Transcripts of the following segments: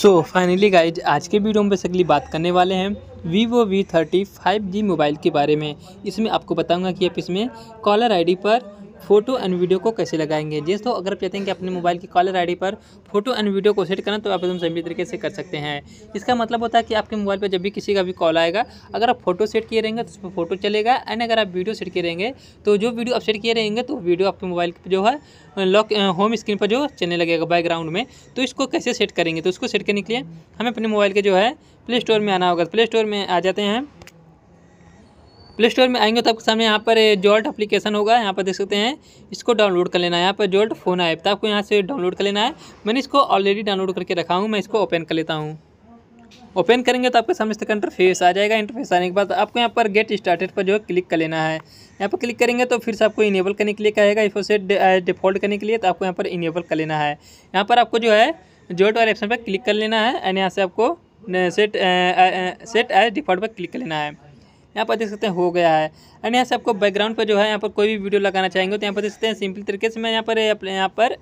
so finally guys आज के video में अगली बात करने वाले हैं Vivo V thirty five G mobile के बारे में इसमें आपको बताऊंगा कि आप इसमें कॉलर आईडी पर फोटो एंड वीडियो को कैसे लगाएंगे जिस तो अगर आप चाहते हैं कि अपने मोबाइल की कॉलर आईडी पर फोटो एंड वीडियो को सेट करना तो आप एकदम सही तरीके से कर सकते हैं इसका मतलब होता है कि आपके मोबाइल पर जब भी किसी का भी कॉल आएगा अगर आप फोटो सेट किए रहेंगे तो उस पर फोटो चलेगा एंड अगर आप वीडियो सेट किए रहेंगे तो जो वीडियो आप सेट किए रहेंगे तो वीडियो आपके मोबाइल जो है लॉक होम स्क्रीन पर जो चलने लगेगा बैकग्राउंड में तो इसको कैसे सेट करेंगे तो उसको सेट करने के लिए हमें अपने मोबाइल के जो है प्ले स्टोर में आना होगा प्ले स्टोर में आ जाते हैं प्ले स्टोर में आएंगे तो आपके सामने यहाँ पर जॉल्ट एप्लीकेशन होगा यहाँ पर देख सकते हैं इसको डाउनलोड कर लेना है यहाँ पर जॉल्ट फोन ऐप तो आपको यहाँ से डाउनलोड कर लेना है मैंने इसको ऑलरेडी डाउनलोड करके रखा हूँ मैं इसको ओपन कर लेता हूँ ओपन करेंगे तो आपके सामने इसका इंटरफेस आ जाएगा इंटरफेस आने के बाद आपको यहाँ पर गेट स्टार्टेड पर जो है क्लिक कर लेना है यहाँ पर क्लिक करेंगे तो फिर से आपको इनेबल करने के लिए कहेगा इफो से डिफॉल्ट करने के लिए तो आपको यहाँ पर इनेबल कर लेना है यहाँ पर आपको जो है जोल्ट वाले ऑप्शन पर क्लिक कर लेना है एंड यहाँ से आपको सेट सेट एज डिफॉल्ट पर क्लिक कर लेना है यहाँ पर देख सकते हैं हो गया है एंड यहाँ से आपको बैकग्राउंड पर जो है यहाँ पर कोई भी वीडियो लगाना चाहेंगे तो यहाँ पर देख सकते हैं सिंपल तरीके से मैं यहाँ पर यहाँ पर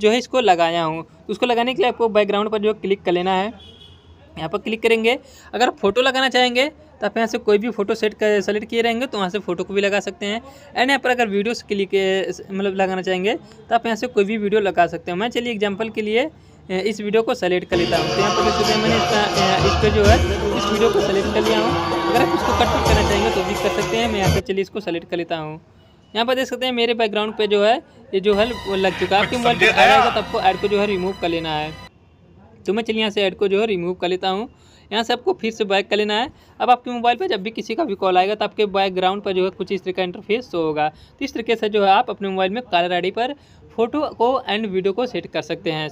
जो है इसको लगाया हूँ तो उसको लगाने के लिए आपको बैकग्राउंड पर जो क्लिक कर लेना है यहाँ पर क्लिक करेंगे अगर फ़ोटो लगाना चाहेंगे तो आप यहाँ से कोई भी फोटो सेट कर सेलेक्ट किए रहेंगे तो वहाँ से फ़ोटो को भी लगा सकते हैं एंड यहाँ पर अगर वीडियो क्लिक मतलब लगाना चाहेंगे तो आप यहाँ से कोई भी वीडियो लगा सकते हैं मैं चलिए एग्जाम्पल के लिए इस वीडियो को सेलेक्ट कर लेता हूँ तो यहाँ पर देख सकते हैं मैंने इस पर जो है इस वीडियो को सेलेक्ट कर लिया हूँ अगर आप इसको कट करना चाहेंगे तो भी कर सकते हैं मैं यहाँ पर चलिए इसको सेलेक्ट कर लेता हूँ यहाँ पर देख सकते हैं मेरे बैकग्राउंड पर जो है ये जो है लग चुका है आपके मोबाइल पर आ तो आपको ऐड को जो है रिमूव कर लेना है तो मैं चलिए यहाँ से ऐड को जो है रिमूव कर लेता हूँ यहाँ से आपको फिर से बैक कर लेना है अब आपके मोबाइल पर जब भी किसी का भी कॉल आएगा तो आपके बैकग्राउंड पर जो है कुछ इस तरह का इंटरफेस शो होगा तो इस तरीके से जो है आप अपने मोबाइल में कलर आई पर फोटो को एंड वीडियो को सेट कर सकते हैं